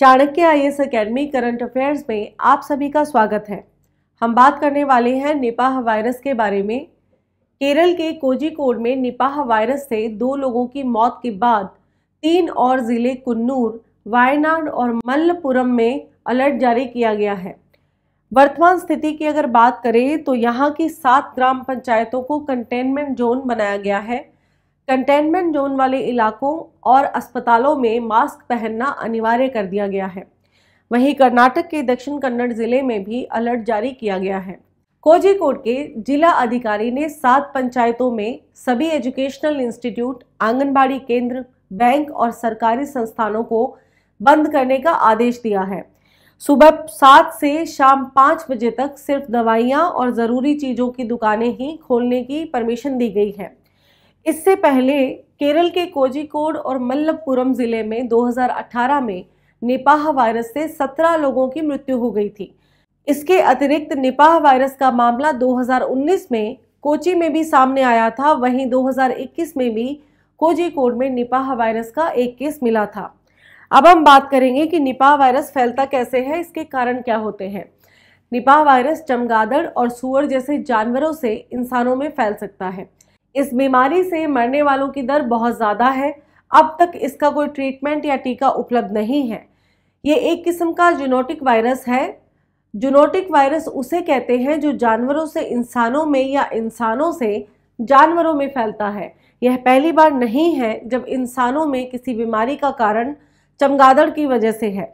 Chanakya I S academy current affairs में आप सभी का स्वागत है हम बात करने वाले हैं निपाह वायरस के बारे में केरल के कोजिकोड में निपाह वायरस से दो लोगों की मौत के बाद तीन और ज़िले कुन्नूर वायनाड और मल्लपुरम में अलर्ट जारी किया गया है वर्तमान स्थिति की अगर बात करें तो यहाँ की सात ग्राम पंचायतों को कंटेनमेंट जोन बनाया गया है कंटेनमेंट जोन वाले इलाकों और अस्पतालों में मास्क पहनना अनिवार्य कर दिया गया है वहीं कर्नाटक के दक्षिण कन्नड़ जिले में भी अलर्ट जारी किया गया है कोझिकोड के जिला अधिकारी ने सात पंचायतों में सभी एजुकेशनल इंस्टीट्यूट आंगनबाड़ी केंद्र बैंक और सरकारी संस्थानों को बंद करने का आदेश दिया है सुबह सात से शाम पाँच बजे तक सिर्फ दवाइयाँ और ज़रूरी चीज़ों की दुकानें ही खोलने की परमिशन दी गई है इससे पहले केरल के कोजिकोड और मल्लपुरम जिले में 2018 में निपाह वायरस से 17 लोगों की मृत्यु हो गई थी इसके अतिरिक्त निपाह वायरस का मामला 2019 में कोची में भी सामने आया था वहीं 2021 में भी कोजिकोड में निपाह वायरस का एक केस मिला था अब हम बात करेंगे कि निपाह वायरस फैलता कैसे है इसके कारण क्या होते हैं निपाह वायरस चमगादड़ और सुअर जैसे जानवरों से इंसानों में फैल सकता है इस बीमारी से मरने वालों की दर बहुत ज़्यादा है अब तक इसका कोई ट्रीटमेंट या टीका उपलब्ध नहीं है ये एक किस्म का जूनोटिक वायरस है जूनोटिक वायरस उसे कहते हैं जो जानवरों से इंसानों में या इंसानों से जानवरों में फैलता है यह पहली बार नहीं है जब इंसानों में किसी बीमारी का कारण चमगादड़ की वजह से है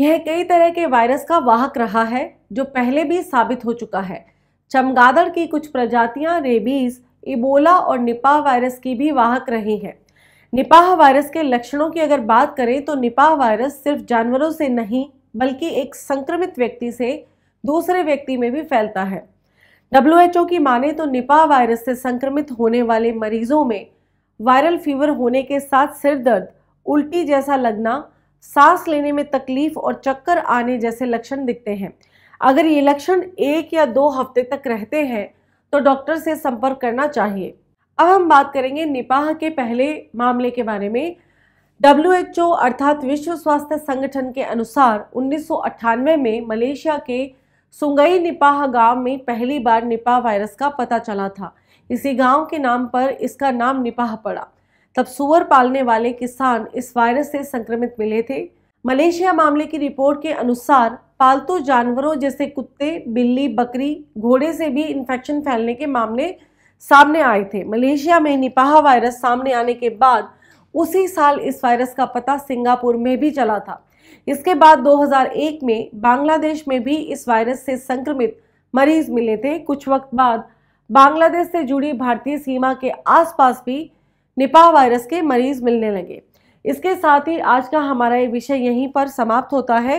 यह कई तरह के वायरस का वाहक रहा है जो पहले भी साबित हो चुका है चमगादड़ की कुछ प्रजातियां रेबीज इबोला और निपाह वायरस की भी वाहक रही हैं निपाह वायरस के लक्षणों की अगर बात करें तो निपाह वायरस सिर्फ जानवरों से नहीं बल्कि एक संक्रमित व्यक्ति से दूसरे व्यक्ति में भी फैलता है डब्ल्यू की माने तो निपाह वायरस से संक्रमित होने वाले मरीजों में वायरल फीवर होने के साथ सिर दर्द उल्टी जैसा लगना सांस लेने में तकलीफ और चक्कर आने जैसे लक्षण दिखते हैं अगर ये लक्षण एक या दो हफ्ते तक रहते हैं तो डॉक्टर से संपर्क करना चाहिए अब हम बात करेंगे निपाह के पहले मामले के बारे में डब्ल्यू अर्थात विश्व स्वास्थ्य संगठन के अनुसार उन्नीस में मलेशिया के सुंगई निपाह गांव में पहली बार निपाह वायरस का पता चला था इसी गांव के नाम पर इसका नाम निपाह पड़ा तब सुअर पालने वाले किसान इस वायरस से संक्रमित मिले थे मलेशिया मामले की रिपोर्ट के अनुसार पालतू जानवरों जैसे कुत्ते बिल्ली बकरी घोड़े से भी इन्फेक्शन फैलने के मामले सामने आए थे मलेशिया में निपाह वायरस सामने आने के बाद उसी साल इस वायरस का पता सिंगापुर में भी चला था इसके बाद 2001 में बांग्लादेश में भी इस वायरस से संक्रमित मरीज मिले थे कुछ वक्त बाद बांग्लादेश से जुड़ी भारतीय सीमा के आसपास भी निपाह वायरस के मरीज मिलने लगे इसके साथ ही आज का हमारा ये विषय यहीं पर समाप्त होता है